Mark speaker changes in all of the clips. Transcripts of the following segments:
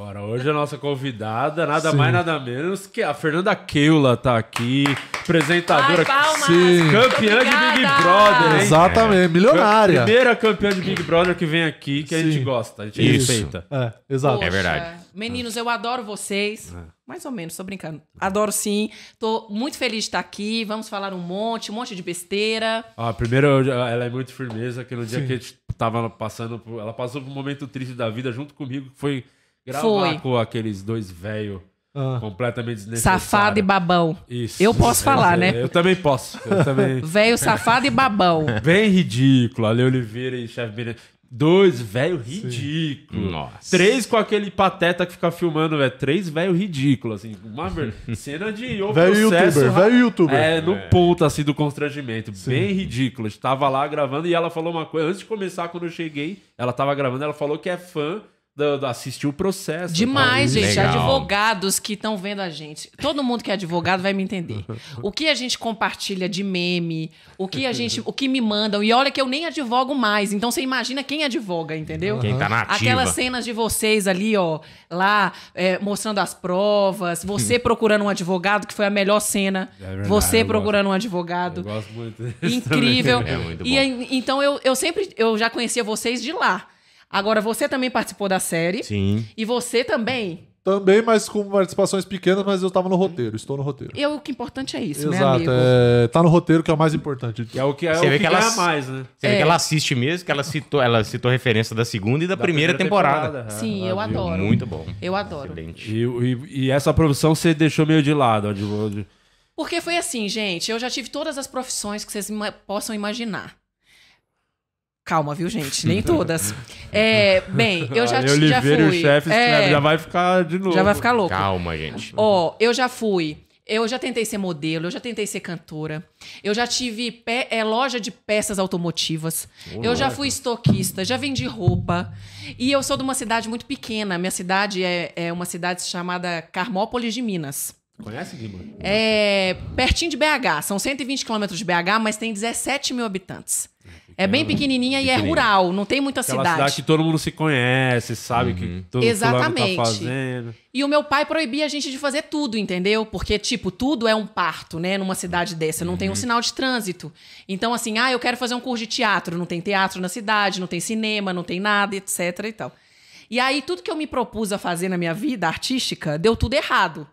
Speaker 1: Bora, hoje a nossa convidada, nada Sim. mais, nada menos que a Fernanda Keula tá aqui, apresentadora, Ai, Sim. campeã de Big Brother, hein? Exatamente, é. milionária. Primeira campeã de Big Brother que vem aqui, que Sim. a gente gosta, a gente Isso. respeita. É, exato. Poxa. É verdade.
Speaker 2: Meninos, eu adoro vocês. É. Mais ou menos, tô brincando. Adoro sim. Tô muito feliz de estar aqui. Vamos falar um monte, um monte de besteira.
Speaker 1: Ah, primeiro, ela é muito firmeza, que no dia sim. que a gente tava passando, ela passou por um momento triste da vida junto comigo, que foi gravar Foi. com aqueles dois velhos. Ah. Completamente desnecessário. Safado e babão.
Speaker 2: Isso. Eu posso falar, né? Eu também posso. também... velho safado e babão.
Speaker 1: Bem ridículo. Ale Oliveira e Chefe Beira. Dois velho ridículo. Sim. Nossa. Três com aquele pateta que fica filmando, velho. É três velho ridículo, assim. Uma cena de velho youtuber, velho youtuber. É, no é. ponto, assim, do constrangimento. Sim. Bem ridículo. Estava lá gravando e ela falou uma coisa. Antes de começar, quando eu cheguei, ela estava gravando, ela falou que é fã do, do assistir o processo.
Speaker 2: Demais, gente. Legal. Advogados que estão vendo a gente. Todo mundo que é advogado vai me entender. O que a gente compartilha de meme, o que a gente, o que me mandam. E olha que eu nem advogo mais. Então você imagina quem advoga, entendeu? Quem tá na ativa. Aquelas cenas de vocês ali, ó, lá é, mostrando as provas, você procurando um advogado, que foi a melhor cena. É verdade, você procurando gosto. um advogado. Eu
Speaker 1: gosto muito. Incrível. É muito bom. E
Speaker 2: então eu, eu sempre eu já conhecia vocês de lá. Agora, você também participou da série. Sim. E você também também,
Speaker 1: mas com participações pequenas, mas eu tava no roteiro, estou no roteiro.
Speaker 2: E é o que é importante é isso, né, Exato, né, amigo?
Speaker 1: É, tá no roteiro que é o mais importante. É o que é você o vê que, ela é mais, né? Você é. vê que é. ela assiste mesmo, que ela citou, ela citou referência da segunda e da, da primeira, primeira, temporada. temporada. É. Sim, eu ah, viu? adoro. Muito bom.
Speaker 2: Eu adoro. Excelente.
Speaker 1: E, e, e essa profissão você deixou meio de lado, ó, de...
Speaker 2: Porque foi assim, gente, eu já tive todas as profissões que vocês possam imaginar. Calma, viu, gente? Nem uhum. todas. É, bem, eu já, eu já fui. O chefe é, já
Speaker 1: vai ficar de novo. Já vai ficar louco. Calma, gente.
Speaker 2: Ó, eu já fui. Eu já tentei ser modelo, eu já tentei ser cantora, eu já tive pé, é, loja de peças automotivas, oh, eu já fui estoquista, já vendi roupa. E eu sou de uma cidade muito pequena. Minha cidade é, é uma cidade chamada Carmópolis de Minas.
Speaker 1: Conhece, Guilherme?
Speaker 2: É pertinho de BH. São 120 quilômetros de BH, mas tem 17 mil habitantes. É bem pequenininha pequenininha. e é rural, não tem muita Aquela cidade. cidade que
Speaker 1: todo mundo se conhece, sabe uhum. que todo tá Exatamente. tá fazendo.
Speaker 2: E o meu pai proibia a gente de fazer tudo, entendeu? Porque, tipo, tudo é um parto, né? Numa cidade dessa, não uhum. tem um uhum. sinal de trânsito. Então, assim, ah, eu quero fazer um curso de teatro. Não tem teatro na cidade, não tem cinema, não tem nada, etc e tal. E aí, tudo que eu me propus a fazer na minha vida artística, deu tudo errado.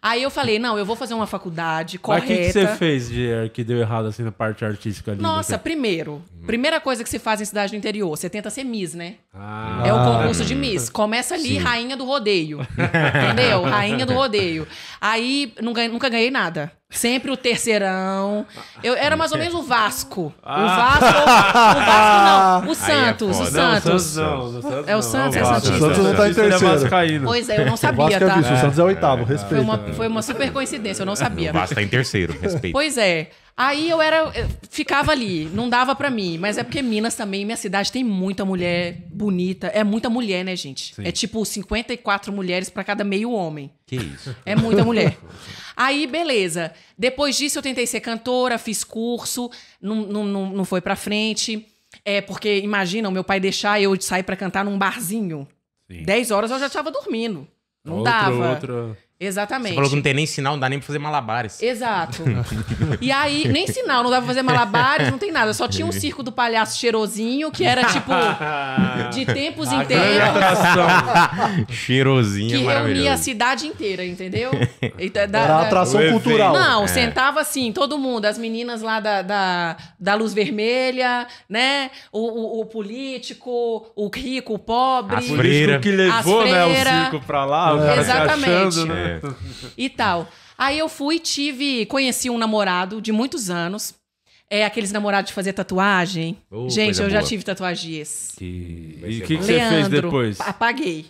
Speaker 2: Aí eu falei, não, eu vou fazer uma faculdade correta. Mas o que, que, você
Speaker 1: fez de, que deu errado assim na parte artística ali? Nossa,
Speaker 2: primeiro, Uhum. Primeira coisa que se faz em cidade do interior, você tenta ser Miss, né? Ah. É o concurso de Miss. Começa ali, Sim. rainha do rodeio. entendeu? Rainha do rodeio. Aí nunca ganhei nada. Sempre o terceirão. Eu era mais ou menos o Vasco. Ah. O Vasco. O Vasco não. O é Santos. É o Santos. o Santos é o Santos, é o Santos. O Santos não tá em é é terceiro. Pois é, eu não sabia, o Vasco é tá? o Santos é
Speaker 1: oitavo, respeito. Foi uma, foi
Speaker 2: uma super coincidência, eu não sabia. O Vasco tá em
Speaker 1: terceiro, respeito. Pois
Speaker 2: é. Aí eu era, eu ficava ali, não dava para mim, mas é porque Minas também, minha cidade tem muita mulher bonita, é muita mulher, né, gente? Sim. É tipo 54 mulheres para cada meio homem.
Speaker 1: Que isso? É muita mulher.
Speaker 2: Aí, beleza. Depois disso eu tentei ser cantora, fiz curso, não, não, não, não foi para frente. É porque imagina, o meu pai deixar eu sair para cantar num barzinho. Sim. 10 horas eu já tava dormindo. Não outro, dava. Outro... Exatamente. Você falou que não
Speaker 1: tem nem sinal, não dá nem pra fazer malabares. Exato. e aí, nem sinal, não dá pra fazer malabares, não tem nada. Só tinha um circo
Speaker 2: do palhaço cheirosinho, que era tipo de tempos em tempos. É
Speaker 1: cheirosinho, Que é reunia a
Speaker 2: cidade inteira, entendeu? Da, então, da, era atração da... cultural. Não, é. sentava assim, todo mundo, as meninas lá da, da, da Luz Vermelha, né? O, o, o político, o rico, o pobre. As freira. que levou, as né, o circo
Speaker 1: pra lá, o cara Exatamente. Se achando, né?
Speaker 2: E tal. Aí eu fui, tive, conheci um namorado de muitos anos. É aqueles namorados de fazer tatuagem. Oh, Gente, eu boa. já tive tatuagens.
Speaker 1: Que... E o que, que, você fez depois?
Speaker 2: Apaguei.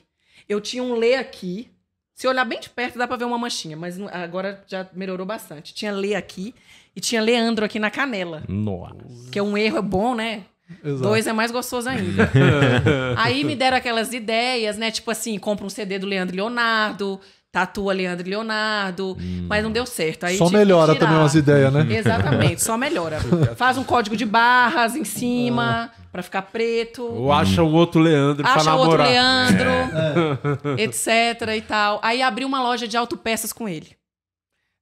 Speaker 2: Eu tinha um lê aqui. Se olhar bem de perto, dá pra ver uma manchinha, mas agora já melhorou bastante. Tinha lê aqui e tinha Leandro aqui na canela. Nossa. Que é um erro é bom, né?
Speaker 1: Exato. Dois é mais gostoso ainda. Aí me
Speaker 2: deram aquelas ideias, né? Tipo assim, compra um CD do Leandro Leonardo, tatua Leandro e Leonardo, hum. mas não deu certo. Aí só melhora também umas ideias, né? Exatamente, só melhora. Faz um código de barras em cima ah. para ficar preto. Ou acha um
Speaker 1: outro Leandro acha pra namorar. Acha outro Leandro, é.
Speaker 2: etc e tal. Aí abriu uma loja de autopeças com ele.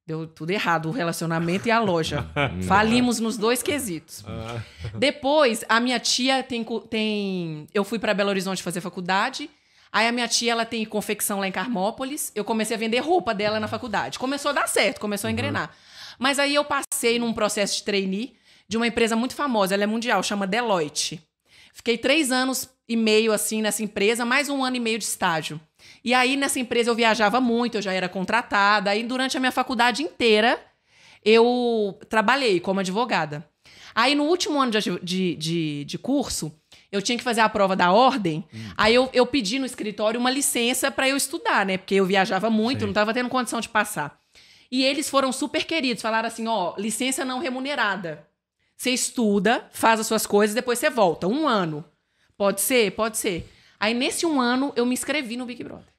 Speaker 2: Deu tudo errado, o relacionamento e a loja. É. Falimos nos dois quesitos. Ah. Depois, a minha tia tem... tem... Eu fui para Belo Horizonte fazer faculdade... Aí a minha tia, ela tem confecção lá em Carmópolis. Eu comecei a vender roupa dela na faculdade. Começou a dar certo, começou a uhum. engrenar. Uhum. Mas aí eu passei num processo de trainee de uma empresa muito famosa, ela é mundial, chama Deloitte. Fiquei três anos e meio assim nessa empresa, mais um ano e meio de estágio. E aí nessa empresa eu viajava muito, eu já era contratada. Aí durante a minha faculdade inteira eu trabalhei como advogada. Aí no último ano de, de, de, de curso, eu tinha que fazer a prova da ordem. Hum. Aí eu, eu pedi no escritório uma licença para eu estudar, né? Porque eu viajava muito, Sim. não estava tendo condição de passar. E eles foram super queridos, falaram assim: ó, licença não remunerada. Você estuda, faz as suas coisas, depois você volta. Um ano. Pode ser? Pode ser. Aí nesse um ano eu me inscrevi no Big Brother.